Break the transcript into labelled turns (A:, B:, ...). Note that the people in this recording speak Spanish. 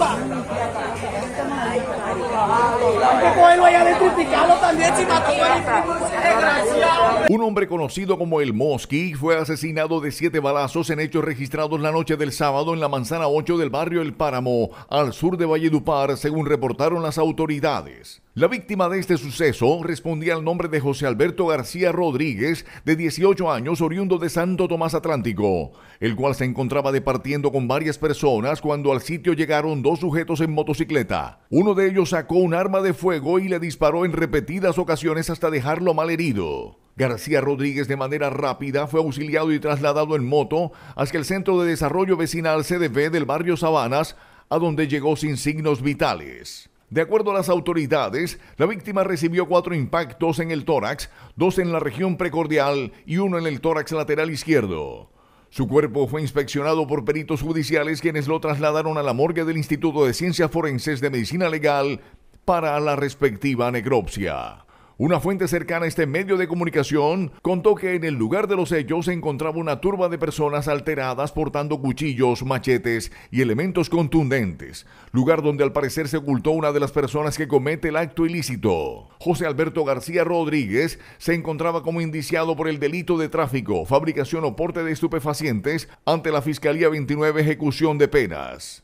A: 吧。
B: Un hombre conocido como el Mosqui fue asesinado de siete balazos en hechos registrados la noche del sábado en la manzana 8 del barrio El Páramo, al sur de Valledupar, según reportaron las autoridades. La víctima de este suceso respondía al nombre de José Alberto García Rodríguez, de 18 años, oriundo de Santo Tomás Atlántico, el cual se encontraba departiendo con varias personas cuando al sitio llegaron dos sujetos en motocicleta. Uno de ellos sacó un arma de fuego y le disparó en repetidas ocasiones hasta dejarlo mal herido García Rodríguez de manera rápida fue auxiliado y trasladado en moto hasta el Centro de Desarrollo Vecinal cdv del barrio Sabanas, a donde llegó sin signos vitales. De acuerdo a las autoridades, la víctima recibió cuatro impactos en el tórax, dos en la región precordial y uno en el tórax lateral izquierdo. Su cuerpo fue inspeccionado por peritos judiciales quienes lo trasladaron a la morgue del Instituto de Ciencias Forenses de Medicina Legal para la respectiva necropsia. Una fuente cercana a este medio de comunicación contó que en el lugar de los hechos se encontraba una turba de personas alteradas portando cuchillos, machetes y elementos contundentes, lugar donde al parecer se ocultó una de las personas que comete el acto ilícito. José Alberto García Rodríguez se encontraba como indiciado por el delito de tráfico, fabricación o porte de estupefacientes ante la Fiscalía 29 Ejecución de Penas.